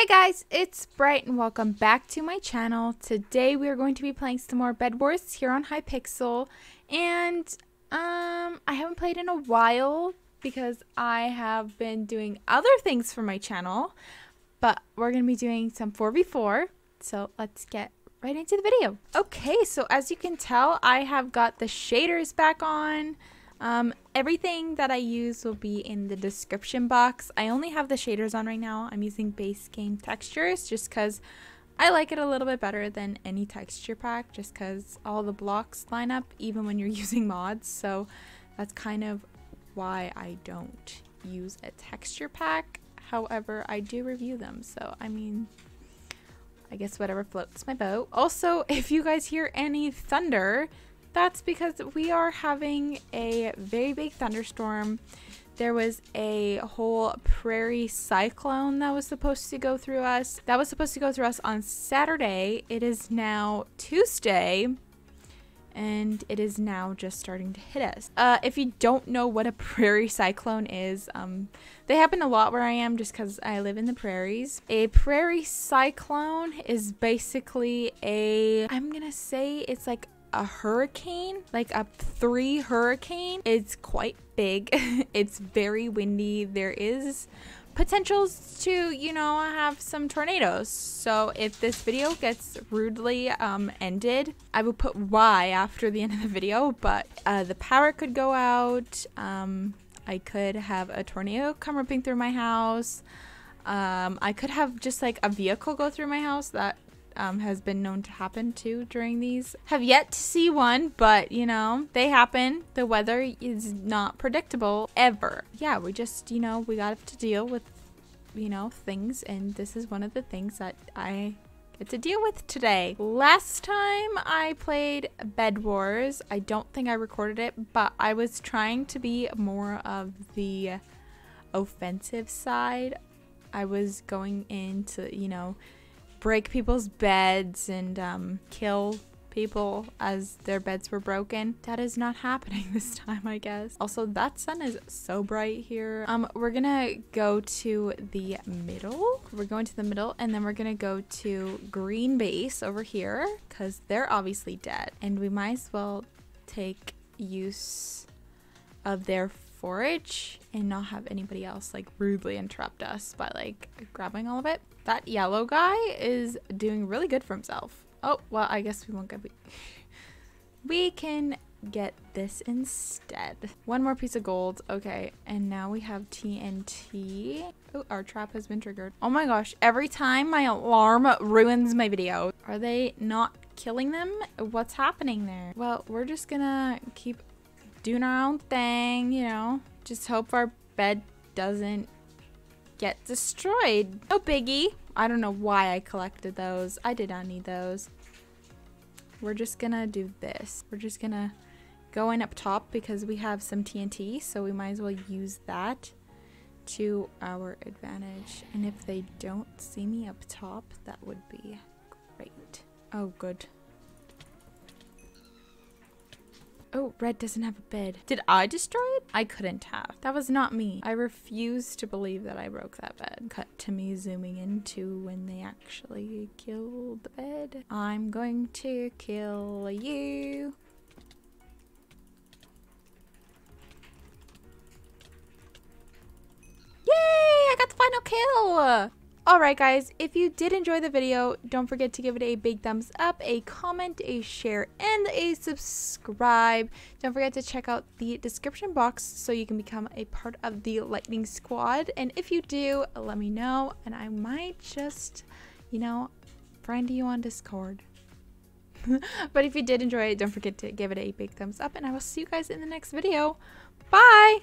Hey guys, it's Bright and welcome back to my channel. Today we are going to be playing some more Bed Wars here on Hypixel. And um, I haven't played in a while because I have been doing other things for my channel. But we're going to be doing some 4v4. So let's get right into the video. Okay, so as you can tell, I have got the shaders back on. Um, everything that I use will be in the description box. I only have the shaders on right now. I'm using base game textures just because I like it a little bit better than any texture pack just because all the blocks line up even when you're using mods. So that's kind of why I don't use a texture pack. However, I do review them. So, I mean, I guess whatever floats my boat. Also, if you guys hear any thunder, that's because we are having a very big thunderstorm. There was a whole prairie cyclone that was supposed to go through us. That was supposed to go through us on Saturday. It is now Tuesday and it is now just starting to hit us. Uh, if you don't know what a prairie cyclone is, um, they happen a lot where I am just because I live in the prairies. A prairie cyclone is basically a, I'm gonna say it's like a hurricane, like a three hurricane. It's quite big. it's very windy. There is potentials to, you know, have some tornadoes. So if this video gets rudely um, ended, I will put why after the end of the video, but uh, the power could go out. Um, I could have a tornado come ripping through my house. Um, I could have just like a vehicle go through my house. That um, has been known to happen too during these. Have yet to see one, but you know, they happen. The weather is not predictable ever. Yeah, we just, you know, we got to deal with, you know, things. And this is one of the things that I to deal with today. Last time I played Bed Wars, I don't think I recorded it, but I was trying to be more of the offensive side. I was going into, you know, break people's beds and um, kill people as their beds were broken. That is not happening this time, I guess. Also, that sun is so bright here. Um, we're gonna go to the middle. We're going to the middle and then we're gonna go to Green Base over here because they're obviously dead and we might as well take use of their forage and not have anybody else like rudely interrupt us by like grabbing all of it. That yellow guy is doing really good for himself. Oh, well, I guess we won't get... We can get this instead. One more piece of gold. Okay, and now we have TNT. Oh, our trap has been triggered. Oh my gosh, every time my alarm ruins my video. Are they not killing them? What's happening there? Well, we're just gonna keep doing our own thing, you know? Just hope our bed doesn't get destroyed. No oh, biggie. I don't know why I collected those. I did not need those. We're just gonna do this. We're just gonna go in up top because we have some TNT, so we might as well use that to our advantage. And if they don't see me up top, that would be great. Oh, good. Oh, red doesn't have a bed. Did I destroy it? I couldn't have. That was not me. I refuse to believe that I broke that bed. Cut to me zooming into when they actually killed the bed. I'm going to kill you. Yay! I got the final kill! Alright guys, if you did enjoy the video, don't forget to give it a big thumbs up, a comment, a share, and a subscribe. Don't forget to check out the description box so you can become a part of the Lightning Squad. And if you do, let me know and I might just, you know, friend you on Discord. but if you did enjoy it, don't forget to give it a big thumbs up and I will see you guys in the next video. Bye!